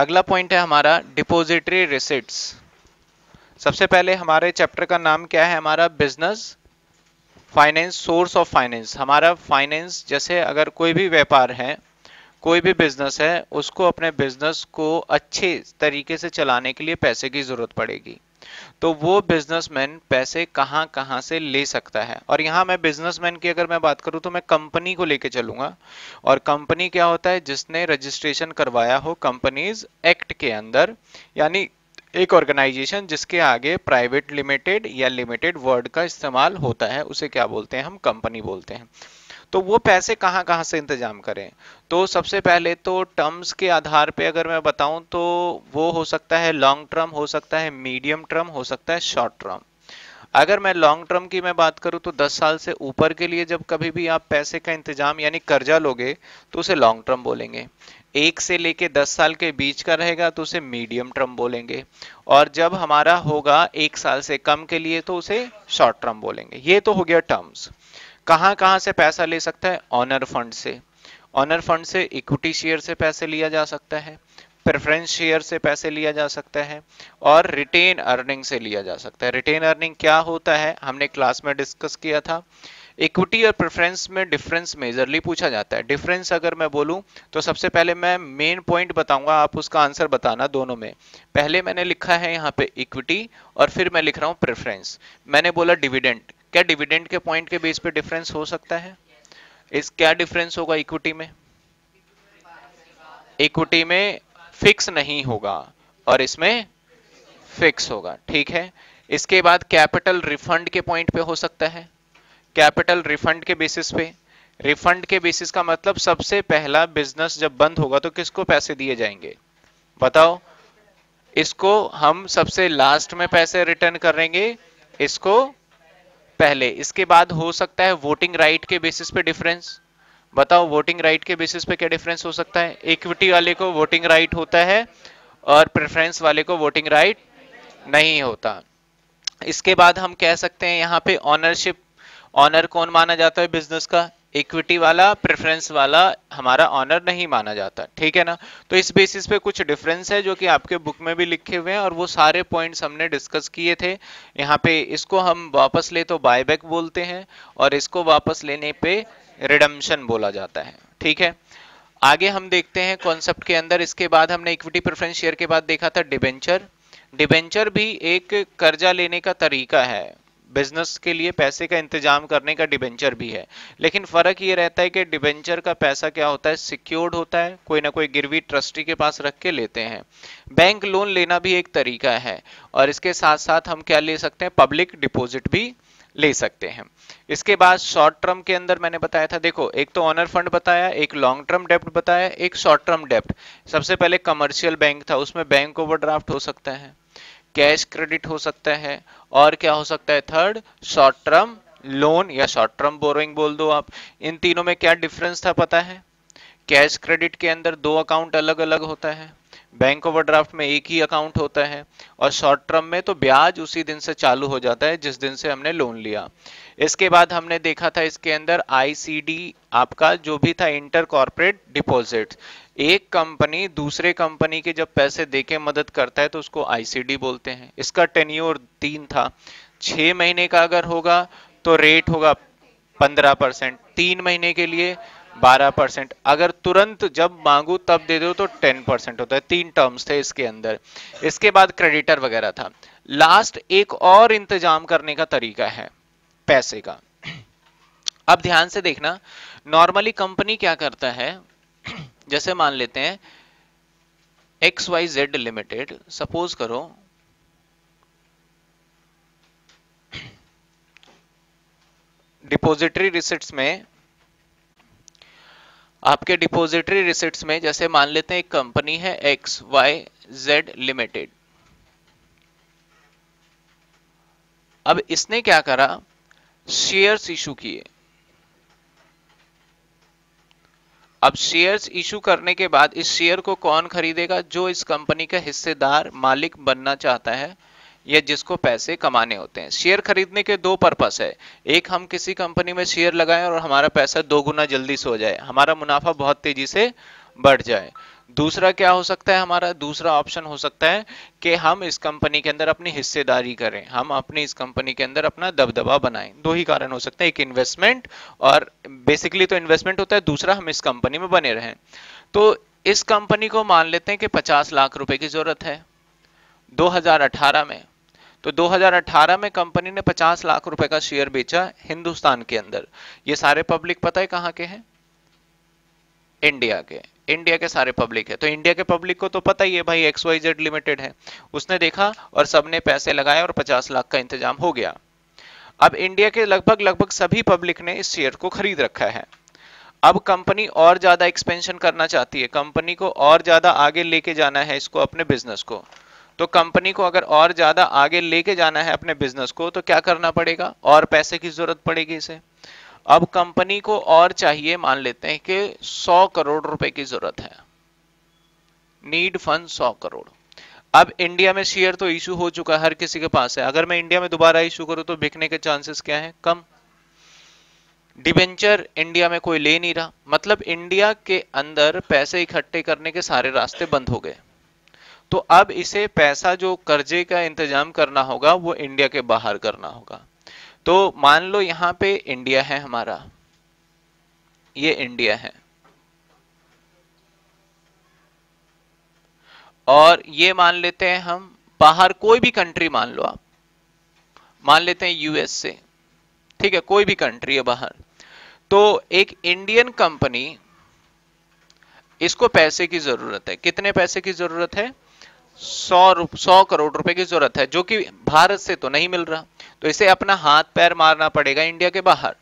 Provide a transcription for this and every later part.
अगला पॉइंट है हमारा डिपोजिटरी रिसिट्स सबसे पहले हमारे चैप्टर का नाम क्या है हमारा business finance source of finance हमारा फाइनेंस जैसे अगर कोई भी व्यापार है कोई भी बिजनेस है उसको अपने बिजनेस को अच्छे तरीके से चलाने के लिए पैसे की जरूरत पड़ेगी तो वो बिजनेसमैन पैसे कहाँ कहाँ से ले सकता है और यहाँ मैं बिजनेसमैन की अगर मैं बात करूँ तो मैं कंपनी को लेके चलूंगा और कंपनी क्या होता है जिसने रजिस्ट्रेशन करवाया हो कंपनीज एक्ट के अंदर यानी एक ऑर्गेनाइजेशन जिसके आगे प्राइवेट लिमिटेड या लिमिटेड वर्ड का इस्तेमाल होता है उसे क्या बोलते हैं हम कंपनी बोलते हैं तो वो पैसे कहाँ कहाँ से इंतजाम करें तो सबसे पहले तो टर्म्स के आधार पे अगर मैं बताऊं तो वो हो सकता है लॉन्ग टर्म हो सकता है मीडियम टर्म हो सकता है शॉर्ट टर्म अगर मैं लॉन्ग टर्म की मैं बात करूं तो 10 साल से ऊपर के लिए जब कभी भी आप पैसे का इंतजाम यानी कर्जा लोगे तो उसे लॉन्ग टर्म बोलेंगे एक से लेके 10 साल के बीच का रहेगा तो उसे मीडियम टर्म बोलेंगे और जब हमारा होगा एक साल से कम के लिए तो उसे शॉर्ट टर्म बोलेंगे ये तो हो गया टर्म्स कहां कहां से पैसा ले सकता है ऑनर फंड से ऑनर फंड से इक्विटी शेयर से पैसे लिया जा सकता है प्रेफरेंस शेयर से पैसे लिया जा सकता है और रिटेन अर्निंग से लिया जा सकता है रिटेन अर्निंग क्या होता है हमने क्लास में डिस्कस किया था इक्विटी और प्रेफरेंस में डिफरेंस मेजरली पूछा जाता है डिफरेंस अगर मैं बोलूं तो सबसे पहले मैं मेन पॉइंट बताऊंगा आप उसका आंसर बताना दोनों में पहले मैंने लिखा है यहाँ पे इक्विटी और फिर मैं लिख रहा हूँ प्रेफरेंस मैंने बोला डिविडेंट क्या डिविडेंट के पॉइंट के बेस पे डिफरेंस हो सकता है इस क्या डिफरेंस होगा इक्विटी में इक्विटी में फिक्स नहीं होगा और इसमें फिक्स होगा ठीक है इसके बाद कैपिटल रिफंड के पॉइंट पे हो सकता है कैपिटल रिफंड के बेसिस पे रिफंड के बेसिस का मतलब सबसे पहला बिजनेस जब बंद होगा तो किसको पैसे दिए जाएंगे बताओ इसको हम सबसे लास्ट में पैसे रिटर्न करेंगे इसको पहले इसके बाद हो सकता है वोटिंग राइट के बेसिस पे डिफरेंस बताओ वोटिंग राइट के बेसिस पे क्या डिफरेंस हो सकता है इक्विटी वाले को वोटिंग राइट होता है और प्रेफरेंस वाले को वोटिंग राइट नहीं होता इसके बाद हम कह सकते हैं यहाँ पे ऑनरशिप ऑनर कौन माना जाता है बिजनेस का इक्विटी वाला प्रेफरेंस वाला हमारा ऑनर नहीं माना जाता ठीक है ना तो इस बेसिस पे कुछ डिफरेंस है जो कि आपके बुक में भी लिखे हुए हैं और वो सारे पॉइंट्स हमने डिस्कस किए थे यहाँ पे इसको हम वापस ले तो बायबैक बोलते हैं और इसको वापस लेने पे रिडम्शन बोला जाता है ठीक है आगे हम देखते हैं कॉन्सेप्ट के अंदर इसके बाद हमने इक्विटी प्रेफरेंस शेयर के बाद देखा था डिबेंचर डिबेंचर भी एक कर्जा लेने का तरीका है बिजनेस के लिए पैसे का इंतजाम करने का डिबेंचर भी है लेकिन फर्क ये रहता है कि डिबेंचर का पैसा क्या होता है सिक्योर्ड होता है कोई ना कोई गिरवी ट्रस्टी के पास रख के लेते हैं बैंक लोन लेना भी एक तरीका है और इसके साथ साथ हम क्या ले सकते हैं पब्लिक डिपोजिट भी ले सकते हैं इसके बाद शॉर्ट टर्म के अंदर मैंने बताया था देखो एक तो ऑनर फंड बताया एक लॉन्ग टर्म डेप्ट बताया एक शॉर्ट टर्म डेप्ट सबसे पहले कमर्शियल बैंक था उसमें बैंक ओवरड्राफ्ट हो सकता है कैश क्रेडिट हो सकता है और क्या हो सकता है थर्ड शॉर्ट टर्म लोन या शॉर्ट टर्म बोरोइंग बोल दो आप इन तीनों में क्या डिफरेंस था पता है कैश क्रेडिट के अंदर दो अकाउंट अलग अलग होता है बैंक ओवरड्राफ्ट में एक ही अकाउंट होता है और शॉर्ट टर्म में तो ब्याज उसी दिन से चालू हो जाता है जिस दिन से हमने लोन लिया इसके बाद हमने देखा था इसके अंदर आईसीडी आपका जो भी था इंटर कॉरपोरेट डिपॉजिट एक कंपनी दूसरे कंपनी के जब पैसे देके मदद करता है तो उसको आईसीडी बोलते हैं इसका टेन्योर तीन था छः महीने का अगर होगा तो रेट होगा पंद्रह परसेंट तीन महीने के लिए 12 परसेंट अगर तुरंत जब मांगू तब दे दो तो 10 परसेंट होता है तीन टर्म्स थे इसके अंदर इसके बाद क्रेडिटर वगैरह था लास्ट एक और इंतजाम करने का तरीका है पैसे का अब ध्यान से देखना नॉर्मली कंपनी क्या करता है जैसे मान लेते हैं X Y Z limited suppose करो डिपोजिटरी रिसिट्स में आपके डिपोजिटरी रिसिट्स में जैसे मान लेते हैं एक कंपनी है एक्स वाई जेड लिमिटेड अब इसने क्या करा शेयर्स इशू किए अब शेयर्स इशू करने के बाद इस शेयर को कौन खरीदेगा जो इस कंपनी का हिस्सेदार मालिक बनना चाहता है या जिसको पैसे कमाने होते हैं शेयर खरीदने के दो पर्पस है एक हम किसी कंपनी में शेयर लगाएं और हमारा पैसा दो गुना जल्दी से हो जाए हमारा मुनाफा बहुत तेजी से बढ़ जाए दूसरा क्या हो सकता है हमारा दूसरा ऑप्शन हो सकता है कि हम इस कंपनी के अंदर अपनी हिस्सेदारी करें हम अपनी इस कंपनी के अंदर अपना दबदबा बनाएं दो ही कारण हो सकता है एक इन्वेस्टमेंट और बेसिकली तो इन्वेस्टमेंट होता है दूसरा हम इस कंपनी में बने रहें तो इस कंपनी को मान लेते हैं कि 50 लाख रुपए की जरूरत है 2018 में तो 2018 में कंपनी ने 50 लाख रुपए का शेयर बेचा हिंदुस्तान के अंदर ये सारे पब्लिक पता है कहाँ के हैं इंडिया के इंडिया के सारे पब्लिक है तो इंडिया के पब्लिक को तो पता ही है भाई एक्स वाई जेड लिमिटेड है उसने देखा और सबने पैसे लगाए और पचास लाख का इंतजाम हो गया अब इंडिया के लगभग लगभग सभी पब्लिक ने इस शेयर को खरीद रखा है अब कंपनी और ज्यादा एक्सपेंशन करना चाहती है कंपनी को और ज्यादा आगे लेके जाना है इसको अपने बिजनेस को तो कंपनी को अगर और ज़्यादा आगे लेके जाना है अपने बिजनेस को तो क्या करना पड़ेगा और पैसे की ज़रूरत पड़ेगी इसे अब कंपनी को और चाहिए मान लेते हैं कि 100 करोड़ रुपए की ज़रूरत है नीड फंड 100 करोड़ अब इंडिया में शेयर तो इशू हो चुका है हर किसी के पास है अगर मैं इंडिया में दोबारा इशू करूं तो बिकने के चांसेस क्या है कम डिबेंचर इंडिया में कोई ले नहीं रहा मतलब इंडिया के अंदर पैसे इकट्ठे करने के सारे रास्ते बंद हो गए तो अब इसे पैसा जो कर्जे का इंतजाम करना होगा वो इंडिया के बाहर करना होगा तो मान लो यहां पे इंडिया है हमारा ये इंडिया है और ये मान लेते हैं हम बाहर कोई भी कंट्री मान लो आप मान लेते हैं यूएस से ठीक है कोई भी कंट्री है बाहर तो एक इंडियन कंपनी इसको पैसे की जरूरत है कितने पैसे की जरूरत है सौ सौ करोड़ रुपए की जरूरत है जो कि भारत से तो नहीं मिल रहा तो इसे अपना हाथ पैर मारना पड़ेगा इंडिया के बाहर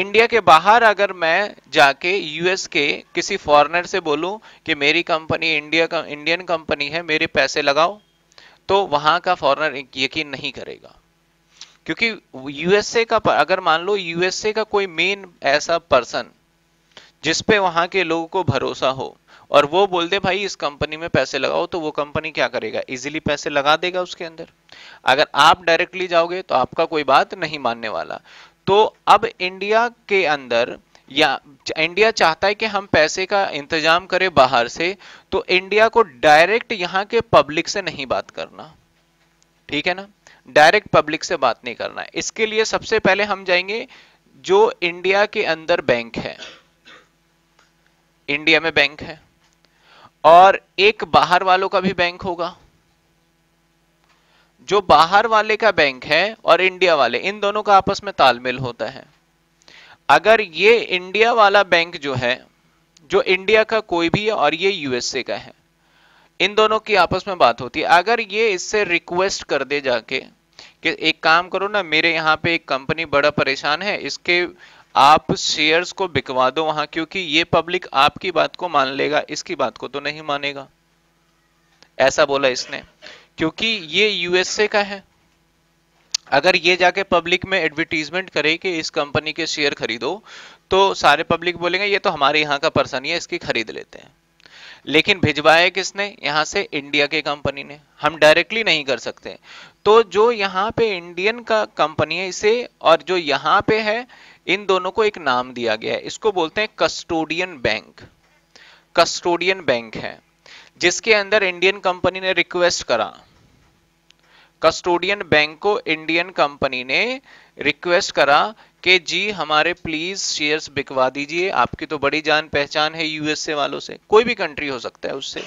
इंडिया के बाहर अगर मैं जाके यूएस के किसी फॉरेनर से बोलूं कि मेरी कंपनी इंडिया का इंडियन कंपनी है मेरे पैसे लगाओ तो वहां का फॉरेनर यकीन नहीं करेगा क्योंकि यूएसए का अगर मान लो यूएसए का कोई मेन ऐसा पर्सन जिसपे वहां के लोगों को भरोसा हो और वो बोल दे भाई इस कंपनी में पैसे लगाओ तो वो कंपनी क्या करेगा इजीली पैसे लगा देगा उसके अंदर अगर आप डायरेक्टली जाओगे तो आपका कोई बात नहीं मानने वाला तो अब इंडिया के अंदर या इंडिया चाहता है कि हम पैसे का इंतजाम करें बाहर से तो इंडिया को डायरेक्ट यहाँ के पब्लिक से नहीं बात करना ठीक है ना डायरेक्ट पब्लिक से बात नहीं करना इसके लिए सबसे पहले हम जाएंगे जो इंडिया के अंदर बैंक है इंडिया में बैंक है और एक बाहर वालों का भी बैंक होगा जो बाहर वाले का बैंक है और इंडिया वाले इन दोनों का आपस में तालमेल होता है अगर ये इंडिया वाला बैंक जो है जो इंडिया का कोई भी है और ये यूएसए का है इन दोनों की आपस में बात होती है अगर ये इससे रिक्वेस्ट कर दे जाके कि एक काम करो ना मेरे यहाँ पे एक कंपनी बड़ा परेशान है इसके आप शेयर्स को बिकवा दो वहां क्योंकि ये पब्लिक आपकी बात को मान लेगा इसकी बात को तो नहीं मानेगा ऐसा बोला इसने क्योंकि ये यूएसए का है अगर ये जाके पब्लिक में एडवर्टीजमेंट करे कि इस कंपनी के शेयर खरीदो तो सारे पब्लिक बोलेंगे ये तो हमारे यहाँ का पर्सन ही है इसकी खरीद लेते हैं लेकिन भिजवाया किसने यहाँ से इंडिया के कंपनी ने हम डायरेक्टली नहीं कर सकते तो जो यहाँ पे इंडियन का कंपनी है इसे और जो यहाँ पे है इन दोनों को एक नाम दिया गया है इसको बोलते हैं कस्टोडियन बैंक कस्टोडियन बैंक है जिसके अंदर इंडियन कंपनी ने रिक्वेस्ट करा कस्टोडियन बैंक को इंडियन कंपनी ने रिक्वेस्ट करा कि जी हमारे प्लीज शेयर्स बिकवा दीजिए आपकी तो बड़ी जान पहचान है यूएसए वालों से कोई भी कंट्री हो सकता है उससे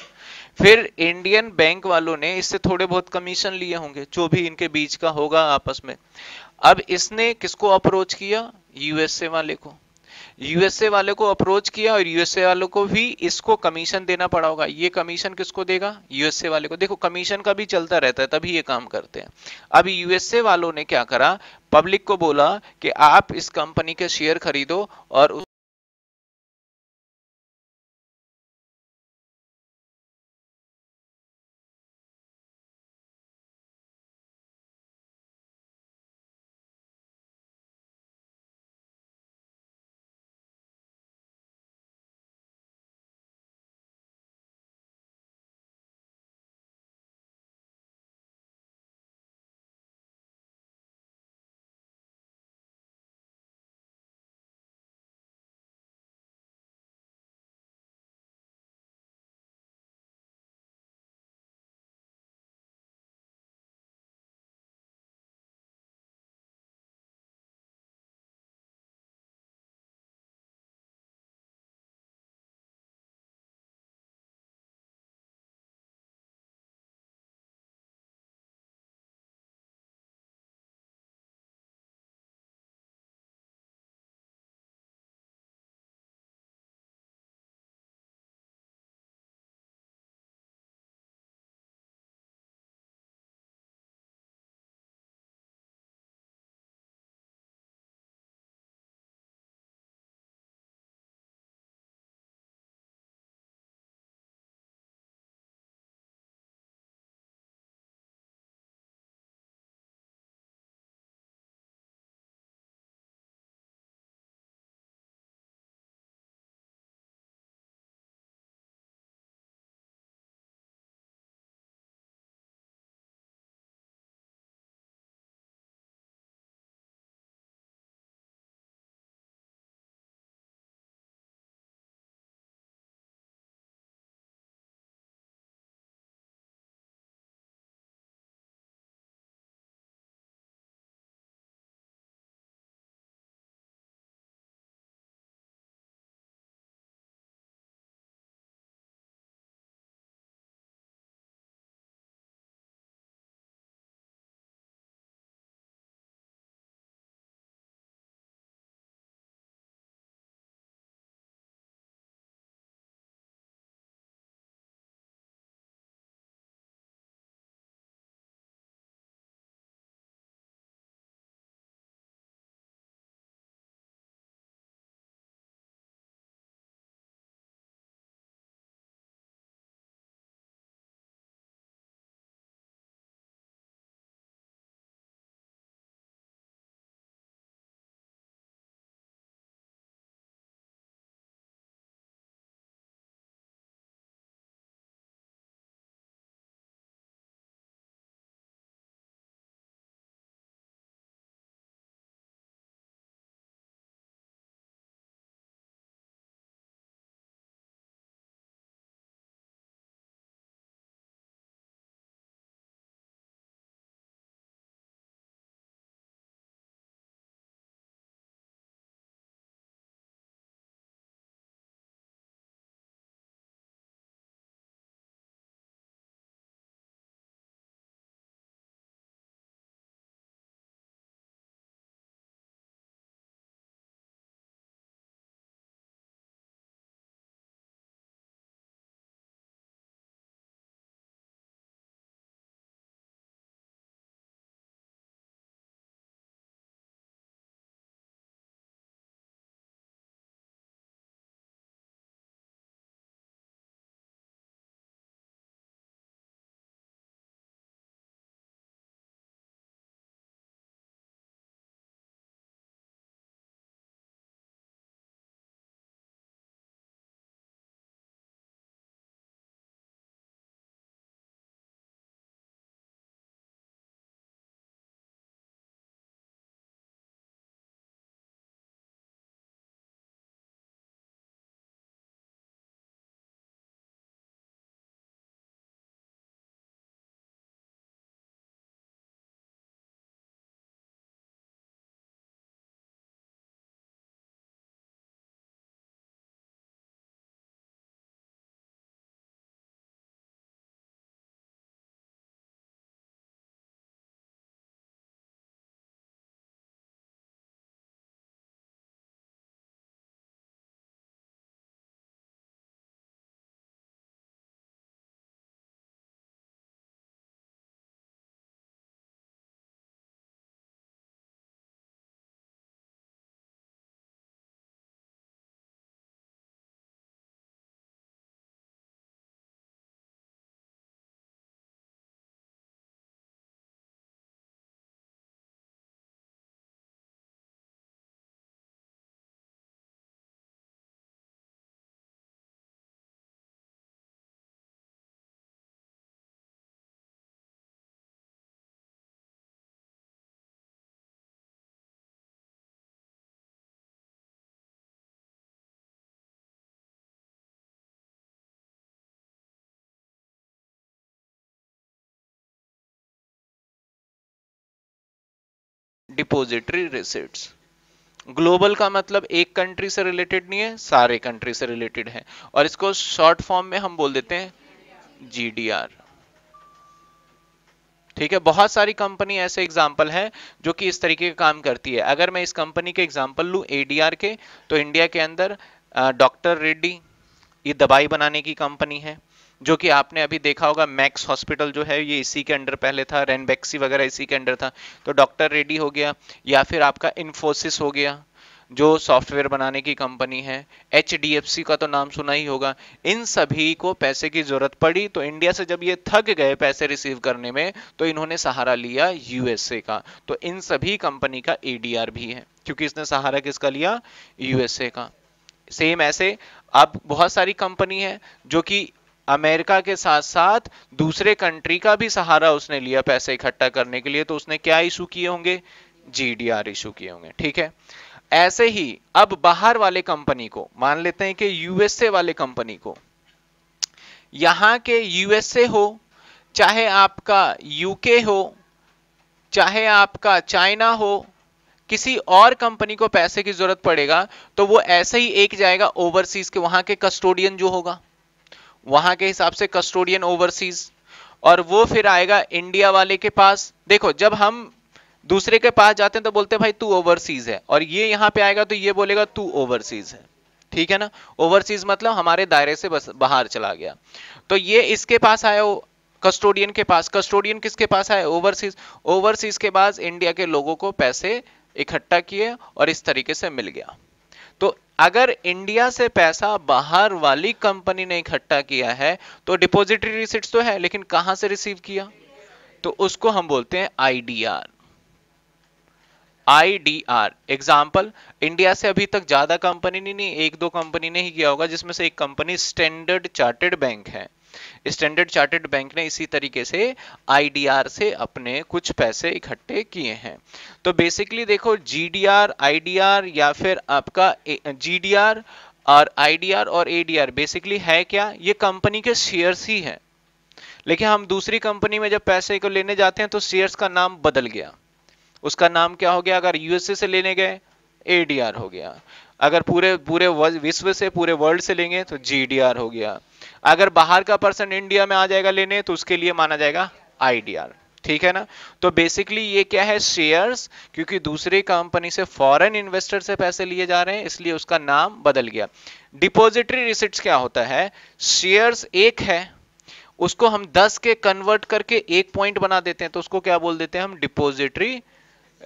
फिर इंडियन बैंक वालों ने इससे थोड़े बहुत कमीशन लिए होंगे जो भी इनके बीच का होगा आपस में अब इसने किसको अप्रोच किया यूएसए वाले को यूएसए वाले को अप्रोच किया और यूएसए वालों को भी इसको कमीशन देना पड़ा होगा ये कमीशन किसको देगा यूएसए वाले को देखो कमीशन का भी चलता रहता है तभी ये काम करते हैं अब यूएसए वालों ने क्या करा पब्लिक को बोला कि आप इस कंपनी के शेयर खरीदो और डिपोजिटरी रिसिट्स ग्लोबल का मतलब एक कंट्री से रिलेटेड नहीं है सारे कंट्री से रिलेटेड है और इसको शॉर्ट फॉर्म में हम बोल देते हैं जीडीआर ठीक है बहुत सारी कंपनी ऐसे एग्जाम्पल हैं जो कि इस तरीके का काम करती है अगर मैं इस कंपनी के एग्जाम्पल लू एडीआर के तो इंडिया के अंदर डॉक्टर रेड्डी ये दवाई बनाने की कंपनी है जो कि आपने अभी देखा होगा मैक्स हॉस्पिटल जो है ये इसी के अंडर पहले था रेनबेक्सी वगैरह इसी के अंडर था तो डॉक्टर रेडी हो गया या फिर आपका इन्फोसिस हो गया जो सॉफ्टवेयर बनाने की कंपनी है एच का तो नाम सुना ही होगा इन सभी को पैसे की जरूरत पड़ी तो इंडिया से जब ये थक गए पैसे रिसीव करने में तो इन्होंने सहारा लिया यूएसए का तो इन सभी कंपनी का एडीआर भी है क्योंकि इसने सहारा किसका लिया यूएसए का सेम ऐसे अब बहुत सारी कंपनी है जो कि अमेरिका के साथ साथ दूसरे कंट्री का भी सहारा उसने लिया पैसे इकट्ठा करने के लिए तो उसने क्या इशू किए होंगे जीडीआर इशू किए होंगे ठीक है ऐसे ही अब बाहर वाले कंपनी को मान लेते हैं कि यूएसए वाले कंपनी को यहां के यूएसए हो चाहे आपका यूके हो चाहे आपका चाइना हो किसी और कंपनी को पैसे की जरूरत पड़ेगा तो वो ऐसे ही एक जाएगा ओवरसीज के वहां के कस्टोडियन जो होगा वहां के हिसाब से कस्टोडियन ओवरसीज और वो फिर आएगा इंडिया वाले के पास देखो जब हम दूसरे के पास जाते हैं तो बोलते हैं भाई तू ओवरसीज है और ये यहाँ पे आएगा तो ये बोलेगा तू ओवरसीज है ठीक है ना ओवरसीज मतलब हमारे दायरे से बस बाहर चला गया तो ये इसके पास आया कस्टोडियन के पास कस्टोडियन किसके पास आया ओवरसीज ओवरसीज के पास इंडिया के लोगों को पैसे इकट्ठा किए और इस तरीके से मिल गया तो अगर इंडिया से पैसा बाहर वाली कंपनी ने इकट्ठा किया है तो डिपोजिटरी रिसिट तो है लेकिन कहां से रिसीव किया तो उसको हम बोलते हैं आईडीआर आईडीआर एग्जाम्पल इंडिया से अभी तक ज्यादा कंपनी नहीं, नहीं एक दो कंपनी ने ही किया होगा जिसमें से एक कंपनी स्टैंडर्ड चार्टेड बैंक है स्टैंडर्ड चार्टर्ड बैंक ने इसी तरीके से आईडीआर से अपने कुछ पैसे इकट्ठे किए हैं तो बेसिकली देखो जीडीआर आईडीआर या फिर आपका जीडीआर और आईडीआर और एडीआर बेसिकली है क्या ये कंपनी के शेयर्स ही है लेकिन हम दूसरी कंपनी में जब पैसे को लेने जाते हैं तो शेयर्स का नाम बदल गया उसका नाम क्या हो गया अगर यूएसए से लेने गए एडीआर हो गया अगर पूरे पूरे विश्व से पूरे वर्ल्ड से लेंगे तो जीडीआर हो गया अगर बाहर का पर्सन इंडिया में आ जाएगा लेने तो उसके लिए माना जाएगा आईडीआर ठीक है ना तो बेसिकली ये क्या है शेयर्स क्योंकि दूसरी कंपनी से फॉरेन इन्वेस्टर से पैसे लिए जा रहे हैं इसलिए उसका नाम बदल गया डिपोजिटरी रिसिट्स क्या होता है शेयर्स एक है उसको हम 10 के कन्वर्ट करके एक पॉइंट बना देते हैं तो उसको क्या बोल देते हैं हम डिपोजिटरी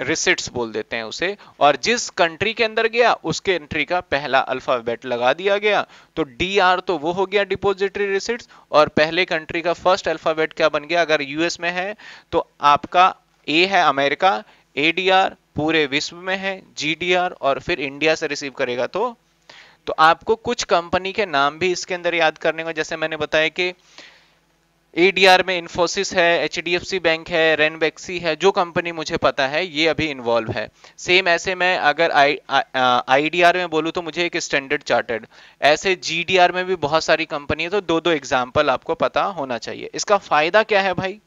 रिसिट्स बोल देते हैं उसे और जिस कंट्री के अंदर गया उसके एंट्री का पहला अल्फाबेट लगा दिया गया तो डी आर तो वो हो गया डिपोजिटरी रिसिट्स और पहले कंट्री का फर्स्ट अल्फाबेट क्या बन गया अगर यूएस में है तो आपका ए है अमेरिका ए डी आर पूरे विश्व में है जी डी आर और फिर इंडिया से रिसीव करेगा तो तो आपको कुछ कंपनी के नाम भी इसके अंदर याद करने को जैसे मैंने बताया कि एडीआर में इन्फोसिस है एच बैंक है रेनबेक्सी है जो कंपनी मुझे पता है ये अभी इन्वॉल्व है सेम ऐसे मैं अगर आईडीआर uh, में बोलूँ तो मुझे एक स्टैंडर्ड चार्टर्ड ऐसे जी में भी बहुत सारी कंपनी है तो दो दो एग्जाम्पल आपको पता होना चाहिए इसका फायदा क्या है भाई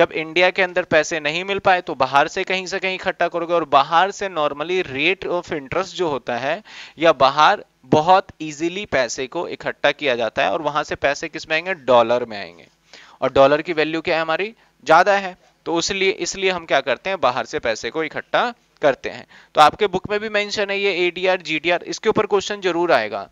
जब इंडिया के अंदर पैसे नहीं मिल पाए तो बाहर से कहीं से कहीं इकट्ठा करोगे और बाहर से नॉर्मली रेट ऑफ इंटरेस्ट जो होता है या बाहर बहुत इजीली पैसे को इकट्ठा किया जाता है और वहां से पैसे किस में आएंगे डॉलर में आएंगे और डॉलर की वैल्यू क्या है हमारी ज़्यादा है तो इसलिए इसलिए हम क्या करते हैं बाहर से पैसे को इकट्ठा करते हैं तो आपके बुक में भी मेंशन है ये एडीआर जीडीआर इसके ऊपर क्वेश्चन जरूर आएगा